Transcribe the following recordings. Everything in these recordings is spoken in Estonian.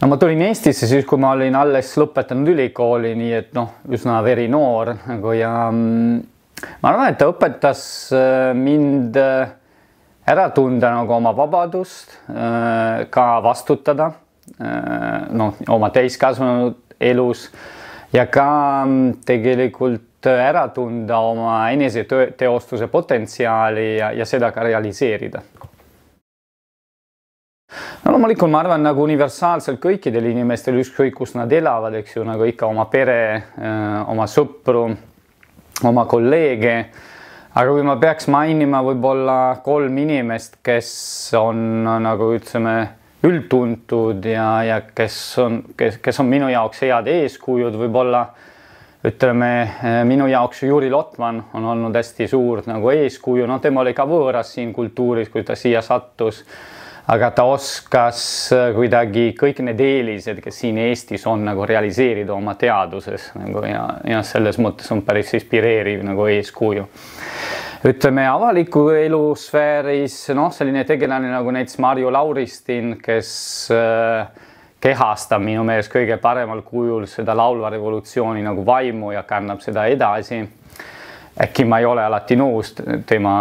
no ma tulin Eestisse siis, kui ma olin alles lõpetanud ülikooli, nii et noh, üsna verinoor nagu ja mm, ma arvan, et ta õpetas äh, mind äh, ära tunda nagu oma vabadust, äh, ka vastutada noh, oma täiskasvanud elus ja ka mm, tegelikult ära tunda oma eneseteostuse potentsiaali ja, ja seda ka realiseerida no loomulikult ma arvan nagu universaalselt kõikidel inimestel, ükskõik kus nad elavad, eks ju, nagu ikka oma pere, äh, oma sõpru, oma kolleege. aga kui ma peaks mainima võib-olla kolm inimest, kes on nagu ütleme, üldtuntud ja, ja kes on, kes, kes on minu jaoks head eeskujud, võib-olla ütleme äh, minu jaoks Juri Lotman on olnud hästi suur nagu eeskuju, no tema oli ka võõras siin kultuuris, kui ta siia sattus aga ta oskas äh, kuidagi kõik need eelised, kes siin Eestis on nagu realiseerida oma teaduses nagu ja, ja selles mõttes on päris inspireeriv nagu eeskuju. ütleme avaliku elu sfääris noh, selline tegelane nagu näiteks Marju Lauristin, kes äh, kehastab minu meelest kõige paremal kujul seda laulva revolutsiooni nagu vaimu ja kannab seda edasi. äkki ma ei ole alati nõus tema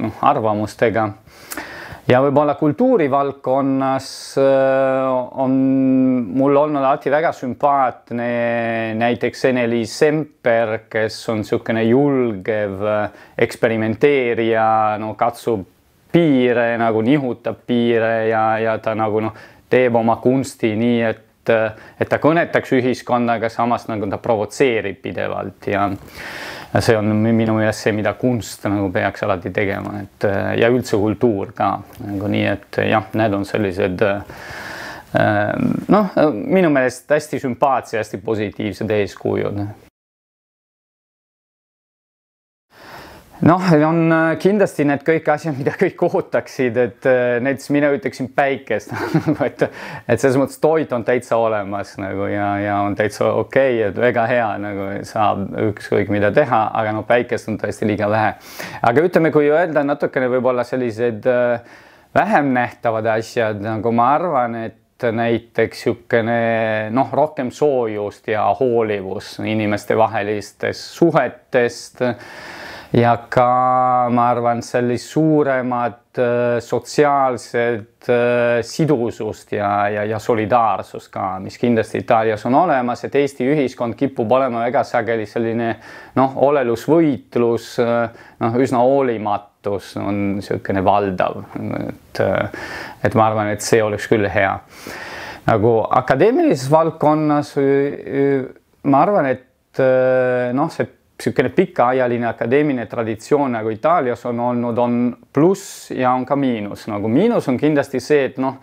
noh, arvamustega ja võib-olla kultuurivaldkonnas äh, on mul olnud alati väga sümpaatne näiteks Ene-Li Semper, kes on niisugune julgev äh, eksperimenteerija, no katsub piire nagu nihutab piire ja, ja ta nagu noh, teeb oma kunsti nii, et, äh, et ta kõnetaks ühiskonda, aga samas nagu ta provotseerib pidevalt ja see on minu meelest see, mida kunst nagu peaks alati tegema, et äh, ja üldse kultuur ka nagu nii, et äh, jah, need on sellised äh, noh, minu meelest hästi sümpaatsed, hästi positiivsed eeskujud noh, on äh, kindlasti need kõik asjad, mida kõik ootaksid, et äh, näiteks mina ütleksin päikest nagu et, et selles mõttes toit on täitsa olemas nagu ja, ja on täitsa okei okay,, et väga hea nagu saab ükskõik mida teha, aga no päikest on tõesti liiga vähe. aga ütleme, kui öelda natukene võib-olla selliseid äh, vähem nähtavad asjad, nagu ma arvan, et näiteks niisugune noh, rohkem soojust ja hoolivus inimeste vahelistest suhetest ja ka ma arvan, sellist suuremat äh, sotsiaalset äh, sidusust ja, ja, ja solidaarsust ka, mis kindlasti Itaalias on olemas, et Eesti ühiskond kipub olema väga sageli selline noh, olelusvõitlus, äh, noh, üsna hoolimatus on niisugune valdav, et et ma arvan, et see oleks küll hea. nagu akadeemilises valdkonnas ma arvan, et noh, see niisugune pikaajaline akadeemiline traditsioon nagu Itaalias on olnud, on pluss ja e on ka miinus, nagu miinus on kindlasti see, et noh,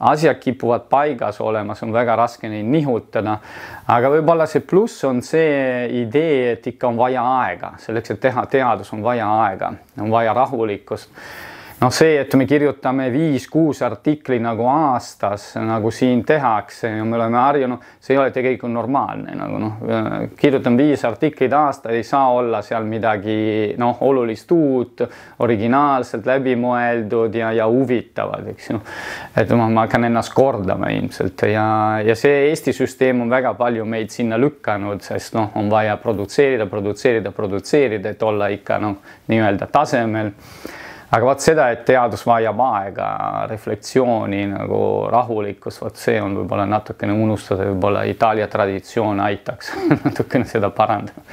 asjad kipuvad paigas olema, see on väga raske neid nihutada. aga võib-olla see pluss on see idee, et ikka on vaja aega, selleks, et teha teadus, on vaja aega, on vaja rahulikkust noh, see, et me kirjutame viis-kuus artikli nagu aastas, nagu siin tehakse ja me oleme harjunud, see ei ole tegelikult normaalne, nagu noh, kirjutan viis artiklit aastas, ei saa olla seal midagi noh, olulist uut, originaalselt läbimõeldud ja, ja huvitavad, eks ju. et noh, ma hakkan ennast kordama ilmselt ja, ja see Eesti süsteem on väga palju meid sinna lükanud, sest noh, on vaja produtseerida, produtseerida, produtseerida, et olla ikka noh, nii-öelda tasemel aga vot seda, et teadus vajab aega, refleksiooni nagu rahulikkust, vot see on võib-olla natukene unustada, võib-olla Itaalia traditsioon aitaks natukene seda parandada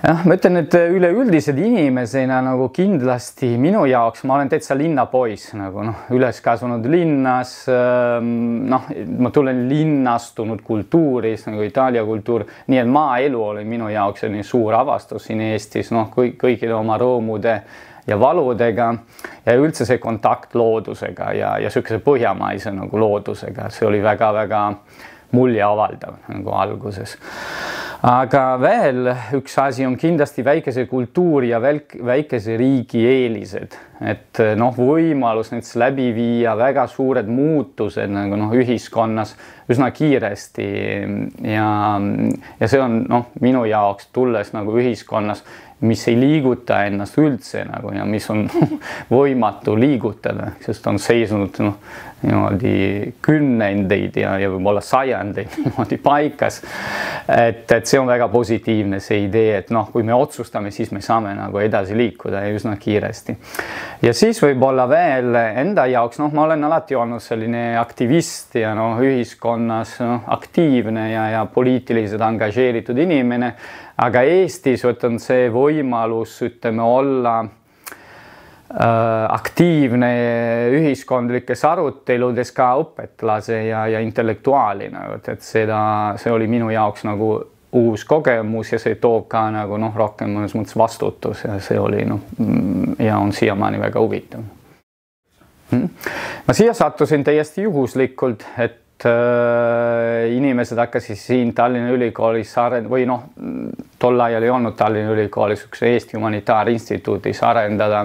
jah, ma ütlen, et äh, üleüldiselt inimesena nagu kindlasti minu jaoks, ma olen täitsa linnapoiss nagu noh, üles kasvanud linnas. Ähm, noh, ma tulen linnastunud kultuurist nagu Itaalia kultuur, nii et maaelu oli minu jaoks selline suur avastus siin Eestis, noh, kõik kõikide oma rõõmude ja valudega ja üldse see kontakt loodusega ja, ja niisuguse põhjamaise nagu loodusega, see oli väga-väga muljeavaldav nagu alguses aga veel üks asi on kindlasti väikese kultuuri ja väikese riigi eelised, et eh, noh, võimalus näiteks läbi viia väga suured muutused nagu noh, ühiskonnas üsna kiiresti ja, ja see on noh, minu jaoks tulles nagu ühiskonnas mis ei liiguta ennast üldse nagu ja mis on võimatu liigutada, sest on seisnud noh, niimoodi kümnendeid ja, ja võib-olla sajandeid niimoodi paikas. et, et see on väga positiivne, see idee, et noh, kui me otsustame, siis me saame nagu edasi liikuda ja üsna kiiresti. ja siis võib-olla veel enda jaoks, noh, ma olen alati olnud selline aktivist ja noh, ühiskonnas noh, aktiivne ja, ja poliitiliselt angažeeritud inimene aga Eestis vot on see võimalus, ütleme, olla äh, aktiivne ühiskondlikes aruteludes ka õpetlase ja, ja intellektuaalina, vot et seda, see oli minu jaoks nagu uus kogemus ja see toob ka nagu noh, rohkem mõnes mõttes vastutus ja see oli noh mm, ja on siiamaani väga huvitav. Hm? ma siia sattusin täiesti juhuslikult, et Äh, inimesed hakkasid siin Tallinna Ülikoolis arend- või noh, tol ajal ei olnud Tallinna Ülikoolis üks Eesti Humanitaarinstituudis arendada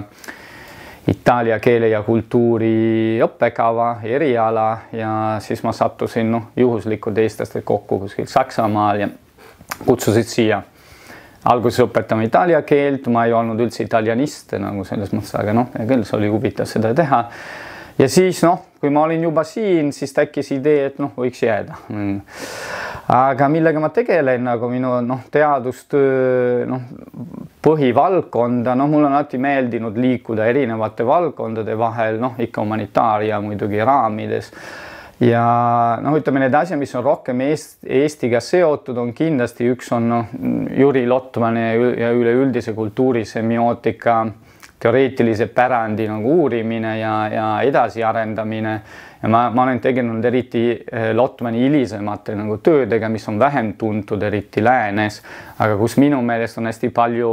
itaalia keele ja kultuuri õppekava, eriala ja siis ma sattusin noh, juhuslikult eestlastega kokku kuskil Saksamaal ja kutsusid siia. alguses õpetame itaalia keelt, ma ei olnud üldse italianist nagu selles mõttes, aga noh, hea küll, see oli huvitav seda teha ja siis noh, kui ma olin juba siin, siis tekkis idee, et noh, võiks jääda mm.. aga millega ma tegelen nagu minu noh, teadustöö noh, põhivaldkonda, noh, mulle on alati meeldinud liikuda erinevate valdkondade vahel, noh ikka humanitaaria muidugi raamides ja noh, ütleme need asjad, mis on rohkem Eest, Eestiga seotud, on kindlasti üks on noh, Jüri Lotmani ja üleüldise kultuuri semiootika teoreetilise pärandi nagu uurimine ja, ja edasiarendamine. ja ma, ma olen tegelenud eriti eh, Lotmani hilisemate nagu töödega, mis on vähem tuntud, eriti läänes, aga kus minu meelest on hästi palju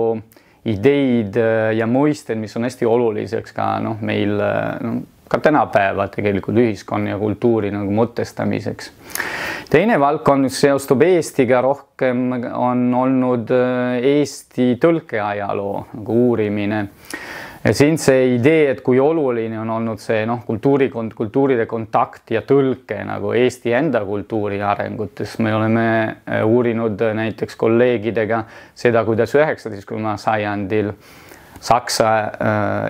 ideid eh, ja mõisteid, mis on hästi oluliseks ka noh, meil eh, no, ka tänapäeva tegelikult ühiskonna ja kultuuri nagu mõtestamiseks teine valdkond, mis seostub Eestiga rohkem, on olnud äh, Eesti tõlkeajaloo nagu uurimine. ja siin see idee, et kui oluline on olnud see noh, kultuuri, kultuuride kontakt ja tõlke nagu Eesti enda kultuuri arengutes, me oleme äh, uurinud äh, näiteks kolleegidega seda, kuidas üheksateistkümnendal sajandil saksa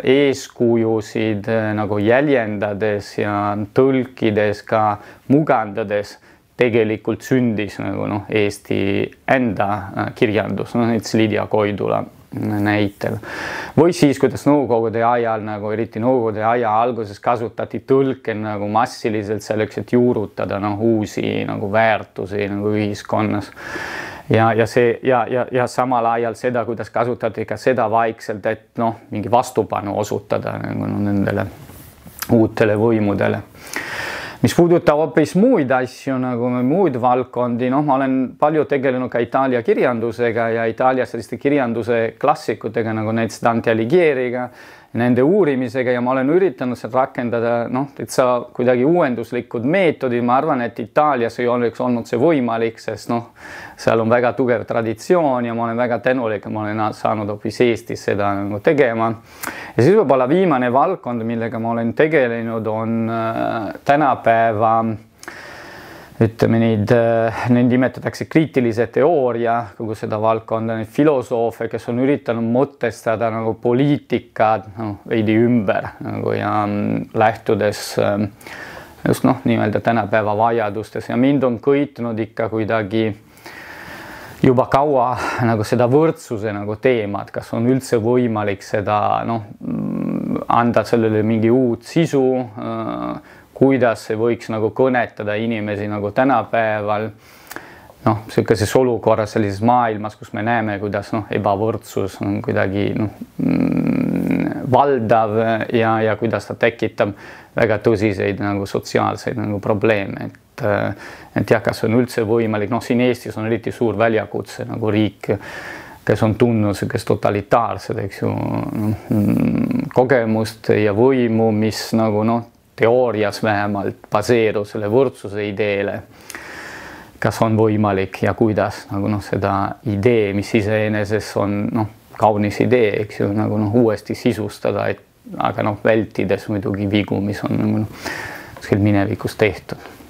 eeskujusid nagu jäljendades ja tõlkides ka mugandades tegelikult sündis nagu noh, Eesti enda äh, kirjandus, noh näiteks Lydia Koidula äh, näitel. või siis, kuidas Nõukogude ajal nagu eriti Nõukogude aja alguses kasutati tõlke nagu massiliselt selleks, et juurutada noh, uusi nagu väärtusi nagu ühiskonnas ja, ja see ja, ja, ja samal ajal seda, kuidas kasutati ka seda vaikselt, et noh, mingi vastupanu osutada nagu no, nendele uutele võimudele mis puudutab hoopis muid asju nagu muid valdkondi, noh, ma olen palju tegelenud ka Itaalia kirjandusega ja Itaalia selliste kirjanduse klassikutega nagu näiteks Dante Alighieriga nende uurimisega ja ma olen üritanud seal rakendada noh, täitsa kuidagi uuenduslikud meetodid, ma arvan, et Itaalias ei oleks olnud see võimalik, sest noh, seal on väga tugev traditsioon ja ma olen väga tänulik, ma olen saanud hoopis Eestis seda nagu tegema. ja siis võib-olla viimane valdkond, millega ma olen tegelenud, on äh, tänapäeva äh, ütleme neid, äh, neid nimetatakse kriitilise teooria, kogu seda valdkonda, neid filosoofe, kes on üritanud mõtestada nagu poliitikat noh, veidi ümber nagu ja mm, lähtudes äh, just noh, nii-öelda tänapäeva vajadustes ja mind on köitnud ikka kuidagi juba kaua nagu seda võrdsuse nagu teemat, kas on üldse võimalik seda noh, mm, anda sellele mingi uut sisu äh, kuidas see võiks nagu kõnetada inimesi nagu tänapäeval noh, niisuguses olukorras, sellises maailmas, kus me näeme, kuidas noh, ebavõrdsus on kuidagi noh mm, valdav ja, ja kuidas ta tekitab väga tõsiseid nagu sotsiaalseid nagu probleeme, et äh, et jah, kas on üldse võimalik, noh, siin Eestis on eriti suur väljakutse nagu riik, kes on tundnud niisugust totalitaarset, eks ju, noh, mm, kogemust ja võimu, mis nagu noh, teoorias vähemalt baseeru selle võrdsuse ideele. kas on võimalik ja kuidas nagu noh, seda idee, mis iseenesest on noh, kaunis idee, eks ju, nagu noh, uuesti sisustada, et aga noh, vältides muidugi vigu, mis on nagu noh, kuskil minevikus tehtud